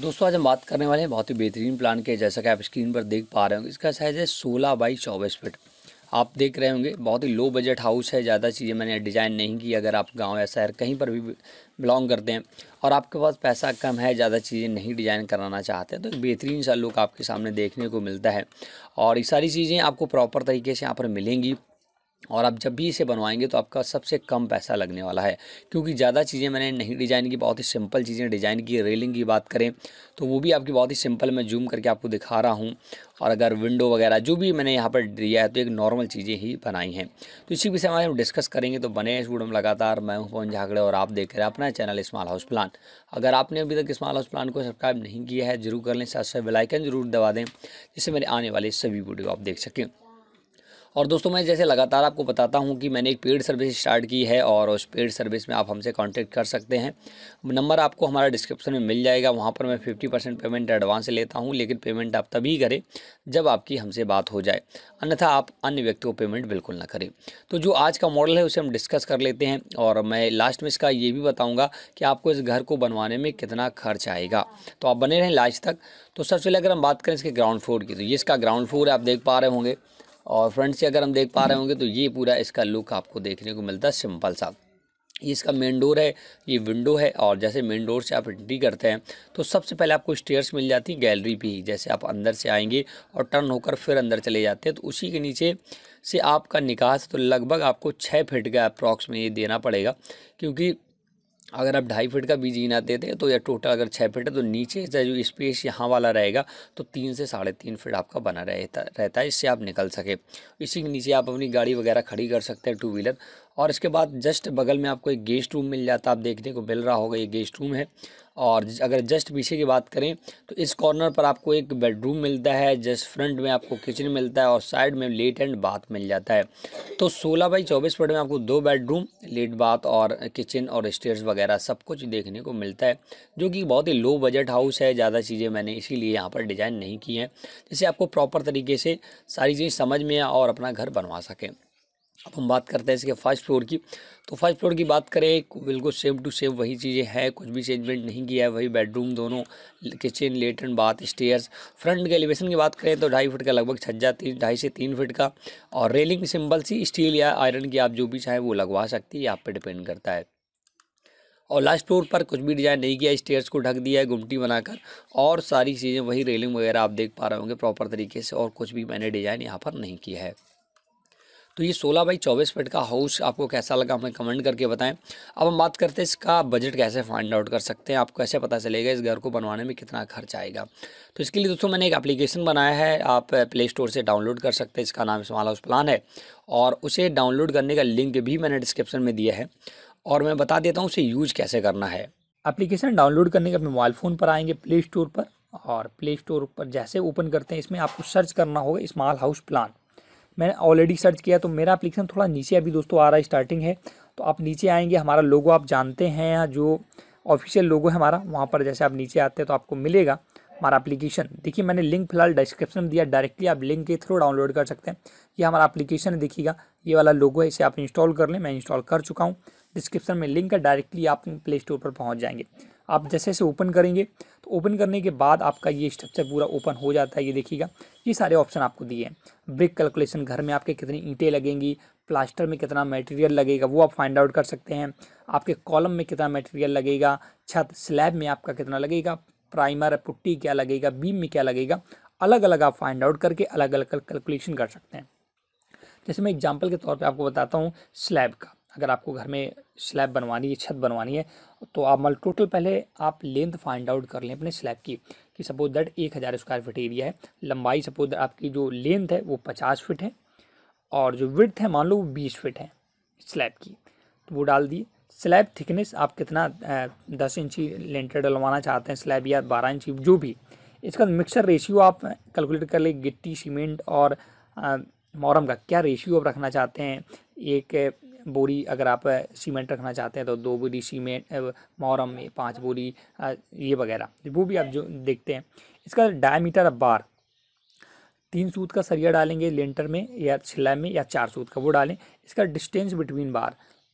दोस्तों आज हम बात करने वाले हैं बहुत ही बेहतरीन प्लान के जैसा कि आप स्क्रीन पर देख पा रहे होंगे इसका साइज़ है सोलह बाई चौबीस फिट आप देख रहे होंगे बहुत ही लो बजट हाउस है ज़्यादा चीज़ें मैंने डिज़ाइन नहीं की अगर आप गांव या शहर कहीं पर भी बिलोंग करते हैं और आपके पास पैसा कम है ज़्यादा चीज़ें नहीं डिज़ाइन कराना चाहते हैं तो एक बेहतरीन सा लुक आपके सामने देखने को मिलता है और ये सारी चीज़ें आपको प्रॉपर तरीके से यहाँ पर मिलेंगी और आप जब भी इसे बनवाएंगे तो आपका सबसे कम पैसा लगने वाला है क्योंकि ज़्यादा चीज़ें मैंने नहीं डिज़ाइन की बहुत ही सिंपल चीज़ें डिज़ाइन की रेलिंग की बात करें तो वो भी आपकी बहुत ही सिंपल मैं जूम करके आपको दिखा रहा हूँ और अगर विंडो वगैरह जो भी मैंने यहाँ पर दिया है तो एक नॉर्मल चीज़ें ही बनाई हैं तो इसी विषय में हम डिस्कस करेंगे तो बने इस वीडियो में लगातार मैं हूँ पवन झागड़े और आप देख रहे हैं अपना चैनल स्मॉल हाउस प्लान अगर आपने अभी तक स्मॉल हाउस प्लान को सब्सक्राइब नहीं किया है जरूर कर लें साथ साथ बेलाइकन जरूर दबा दें जिससे मेरे आने वाले सभी वीडियो आप देख सकें और दोस्तों मैं जैसे लगातार आपको बताता हूँ कि मैंने एक पेड सर्विस स्टार्ट की है और उस पेड सर्विस में आप हमसे कॉन्टैक्ट कर सकते हैं नंबर आपको हमारा डिस्क्रिप्शन में मिल जाएगा वहाँ पर मैं फिफ्टी परसेंट पेमेंट एडवांस लेता हूँ लेकिन पेमेंट आप तभी करें जब आपकी हमसे बात हो जाए अन्यथा आप अन्य व्यक्ति को पेमेंट बिल्कुल ना करें तो जो आज का मॉडल है उसे हम डिस्कस कर लेते हैं और मैं लास्ट में इसका ये भी बताऊँगा कि आपको इस घर को बनवाने में कितना खर्च आएगा तो आप बने रहें लास्ट तक तो सबसे पहले अगर हम बात करें इसके ग्राउंड फ्लोर की तो ये इसका ग्राउंड फ्लोर आप देख पा रहे होंगे और फ्रंट से अगर हम देख पा रहे होंगे तो ये पूरा इसका लुक आपको देखने को मिलता है सिंपल सा ये इसका मेन डोर है ये विंडो है और जैसे मेन डोर से आप एंट्री करते हैं तो सबसे पहले आपको स्टेयर्स मिल जाती है गैलरी भी जैसे आप अंदर से आएंगे और टर्न होकर फिर अंदर चले जाते हैं तो उसी के नीचे से आपका निकास तो लगभग आपको छः फिट का अप्रॉक्स में ये देना पड़ेगा क्योंकि अगर आप ढाई फीट का बीज गिनाते थे तो या टोटल अगर छः फीट है तो नीचे से जो स्पेस यहाँ वाला रहेगा तो तीन से साढ़े तीन फीट आपका बना रहता रहता है इससे आप निकल सके इसी के नीचे आप अपनी गाड़ी वगैरह खड़ी कर सकते हैं टू व्हीलर और इसके बाद जस्ट बगल में आपको एक गेस्ट रूम मिल जाता है आप देखने को मिल रहा होगा ये गेस्ट रूम है और अगर जस्ट पीछे की बात करें तो इस कॉर्नर पर आपको एक बेडरूम मिलता है जस्ट फ्रंट में आपको किचन मिलता है और साइड में लेट एंड बाथ मिल जाता है तो 16 बाई 24 फुट में आपको दो बेडरूम लेट बाथ और किचन और स्टेयर्स वगैरह सब कुछ देखने को मिलता है जो कि बहुत ही लो बजट हाउस है ज़्यादा चीज़ें मैंने इसीलिए यहाँ पर डिज़ाइन नहीं की हैं जिससे आपको प्रॉपर तरीके से सारी चीज़ें समझ में और अपना घर बनवा सकें अब हम बात करते हैं इसके फर्स्ट फ्लोर की तो फर्स्ट फ्लोर की बात करें बिल्कुल सेम टू सेम वही चीज़ें हैं कुछ भी चेंजमेंट नहीं किया है वही बेडरूम दोनों kitchen latrine bath stairs front के एलिवेशन की बात करें तो ढाई फीट का लगभग छज्जा तीन ढाई से तीन फीट का और रेलिंग सिंपल सी स्टील या आयरन की आप जो भी चाहें वो लगवा सकती है आप पर डिपेंड करता है और लास्ट फ्लोर पर कुछ भी डिजाइन नहीं किया स्टेयर्स को ढक दिया है गुमटी बनाकर और सारी चीज़ें वही रेलिंग वगैरह आप देख पा रहे होंगे प्रॉपर तरीके से और कुछ भी मैंने डिज़ाइन यहाँ पर नहीं किया है तो ये सोलह बाई चौबीस फिट का हाउस आपको कैसा लगा हमें कमेंट करके बताएं अब हम बात करते हैं इसका बजट कैसे फाइंड आउट कर सकते हैं आपको कैसे पता चलेगा इस घर को बनवाने में कितना खर्च आएगा तो इसके लिए दोस्तों मैंने एक एप्लीकेशन बनाया है आप प्ले स्टोर से डाउनलोड कर सकते हैं इसका नाम स्मॉल हाउस प्लान है और उसे डाउनलोड करने का लिंक भी मैंने डिस्क्रिप्शन में दिया है और मैं बता देता हूँ उसे यूज़ कैसे करना है अप्लीकेशन डाउनलोड करने के अपने मोबाइल फ़ोन पर आएंगे प्ले स्टोर पर और प्ले स्टोर पर जैसे ओपन करते हैं इसमें आपको सर्च करना होगा इस्माल हाउस प्लान मैंने ऑलरेडी सर्च किया तो मेरा अप्लीकेशन थोड़ा नीचे अभी दोस्तों आ रहा है स्टार्टिंग है तो आप नीचे आएंगे हमारा लोगो आप जानते हैं जो ऑफिशियल लोगो है हमारा वहाँ पर जैसे आप नीचे आते हैं तो आपको मिलेगा हमारा अप्लीकेशन देखिए मैंने लिंक फिलहाल डिस्क्रिप्शन में दिया डायरेक्टली आप लिंक के थ्रू डाउनलोड कर सकते हैं ये हमारा अप्लीकेशन है देखिएगा ये वाला लोगो है इसे आप इंस्टॉल कर लें मैं इंस्टॉल कर चुका हूँ डिस्क्रिप्शन में लिंक है डायरेक्टली आप प्ले स्टोर पर पहुँच जाएंगे आप जैसे जैसे ओपन करेंगे तो ओपन करने के बाद आपका ये स्ट्रक्चर पूरा ओपन हो जाता है ये देखिएगा ये सारे ऑप्शन आपको दिए हैं ब्रिक कैलकुलेशन घर में आपके कितनी ईंटें लगेंगी प्लास्टर में कितना मटेरियल लगेगा वो आप फाइंड आउट कर सकते हैं आपके कॉलम में कितना मटेरियल लगेगा छत स्लैब में आपका कितना लगेगा प्राइमर पुट्टी क्या लगेगा बीम में क्या लगेगा अलग अलग आप फाइंड आउट करके अलग अलग कैलकुलेशन कर सकते हैं जैसे मैं एग्जाम्पल के तौर पर आपको बताता हूँ स्लैब का अगर आपको घर में स्लैब बनवानी है छत बनवानी है तो आप मतलब टोटल पहले आप लेंथ फाइंड आउट कर लें अपने स्लैब की कि सपोज दैट एक हज़ार स्क्वायर फिट एरिया है लंबाई सपोज आपकी जो लेंथ है वो पचास फिट है और जो विड्थ है मान लो वो बीस फिट है स्लैब की तो वो डाल दिए स्लैब थिकनेस आप कितना दस इंची लेंटर डलवाना चाहते हैं स्लैब या बारह इंची जो भी इसका मिक्सर रेशियो आप कैलकुलेट कर लें गिट्टी सीमेंट और मोरम का क्या रेशियो आप रखना चाहते हैं एक बोरी अगर आप सीमेंट रखना चाहते हैं तो दो बोरी सीमेंट मोहरम में पाँच बोरी ये वगैरह वो भी आप जो देखते हैं इसका डायमीटर बार तीन सूत का सरिया डालेंगे लेंटर में या छिल्ला में या चार सूत का वो डालें इसका डिस्टेंस बिटवीन बार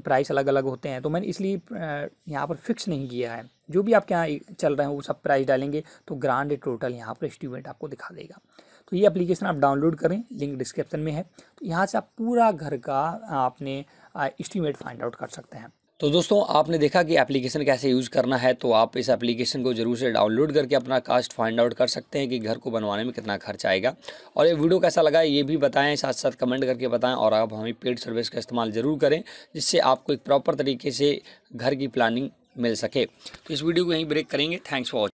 प्राइस अलग अलग होते हैं तो मैंने इसलिए यहाँ पर फिक्स नहीं किया है जो भी आपके यहाँ चल रहे हैं वो सब प्राइस डालेंगे तो ग्रांड टोटल यहाँ पर एस्टिमेट आपको दिखा देगा तो ये एप्लीकेशन आप डाउनलोड करें लिंक डिस्क्रिप्शन में है तो यहाँ से आप पूरा घर का आपने एस्टिमेट फाइंड आउट कर सकते हैं तो दोस्तों आपने देखा कि एप्लीकेशन कैसे यूज़ करना है तो आप इस एप्लीकेशन को ज़रूर से डाउनलोड करके अपना कास्ट फाइंड आउट कर सकते हैं कि घर को बनवाने में कितना खर्च आएगा और ये वीडियो कैसा लगा ये भी बताएं साथ साथ कमेंट करके बताएं और आप हमें पेड सर्विस का इस्तेमाल ज़रूर करें जिससे आपको एक प्रॉपर तरीके से घर की प्लानिंग मिल सके तो इस वीडियो को यहीं ब्रेक करेंगे थैंक्स फॉर